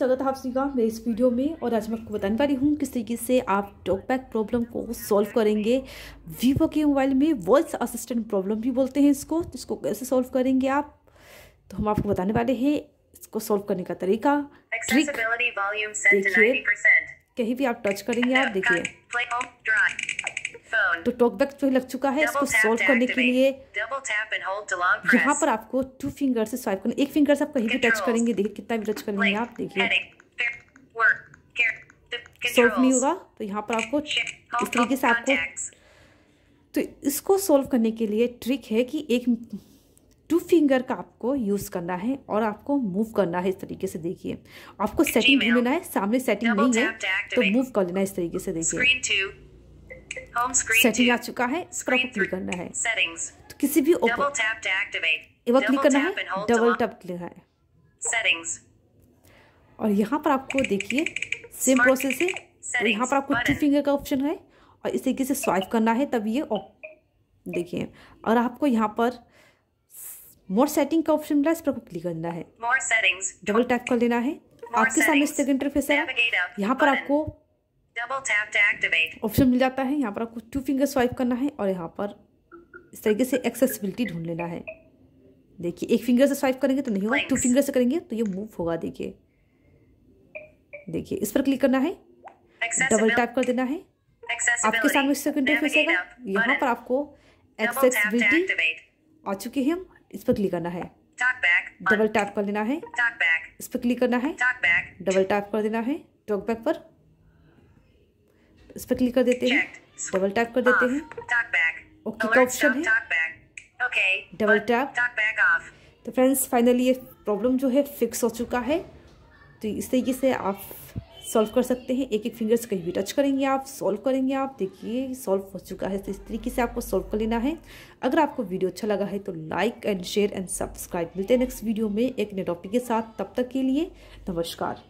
स्वागत है आप सभी का मेरे इस वीडियो में और आज मैं आपको बताने वाली हूँ किस तरीके से आप टॉकबैक प्रॉब्लम को सॉल्व करेंगे वीवो के मोबाइल में वॉइस असिस्टेंट प्रॉब्लम भी बोलते हैं इसको तो इसको कैसे सॉल्व करेंगे आप तो हम आपको बताने वाले हैं इसको सॉल्व करने का तरीका ट्रिक देखिए कहीं भी आप टच करेंगे आप देखिए तो टॉकबैक जो लग चुका है इसको सॉल्व करने के लिए यहाँ पर आपको टू फिंगर से स्वाइप करना एक फिंगर से आप कहीं भी टच करेंगे देखिए कितना भी टच करेंगे आप देखिए सॉल्व नहीं होगा तो यहाँ पर आपको इस तरीके से आपको तो इसको सॉल्व करने के लिए ट्रिक है कि एक टू फिंगर का आपको यूज़ करना है और आपको मूव करना है इस तरीके से देखिए आपको सेटिंग ढूंढ लेना है सामने सेटिंग नहीं है तो मूव कर लेना है इस तरीके से देखिए सेटिंग आ चुका है इस पर आपको क्लिक करना है तो किसी भी ओपन एक बार क्लिक करना है डबल टैप क्लिक है और यहाँ पर आपको देखिए सेम प्रोसेस है तो यहाँ पर आपको टू फिंगर का ऑप्शन है और इस तरीके से स्वाइप करना है तब ये देखिए और आपको यहाँ पर मोर सेटिंग का ऑप्शन मिला इस पर क्लिक करना है डबल टैप कर लेना है आपके सामने इस इंटरफेस है यहाँ पर आपको double tap to activate option मिल जाता है यहाँ पर आपको टू फिंगर स्वाइप करना है और यहाँ पर इस तरीके से एक्सेसिबिलिटी ढूंढ लेना है देखिए एक फिंगर से स्वाइप करेंगे तो नहीं होगा टू फिंगर से करेंगे तो ये मूव होगा देखिए देखिए इस पर क्लिक करना है डबल टैप कर देना है आपके सामने इससे इंटरफेस होगा यहाँ पर आपको एक्सेसिबिलिटी आ चुकी है हम इस पर क्लिक करना है डबल टैप कर लेना है इस पर क्लिक करना है डबल टैप कर देना है टॉक बैक पर इस पर क्लिक कर देते हैं डबल टैप कर देते हैं ओके का ऑप्शन है डबल टैप तो फ्रेंड्स फाइनली ये प्रॉब्लम जो है फिक्स हो चुका है तो इस तरीके से आप सॉल्व कर सकते हैं एक एक फिंगर्स कहीं भी टच करेंगे आप सॉल्व करेंगे आप देखिए सॉल्व हो चुका है तो इस तरीके से आपको सॉल्व कर लेना है अगर आपको वीडियो अच्छा लगा है तो like and share and subscribe मिलते हैं नेक्स्ट वीडियो में एक नए टॉपिक के साथ तब तक के लिए नमस्कार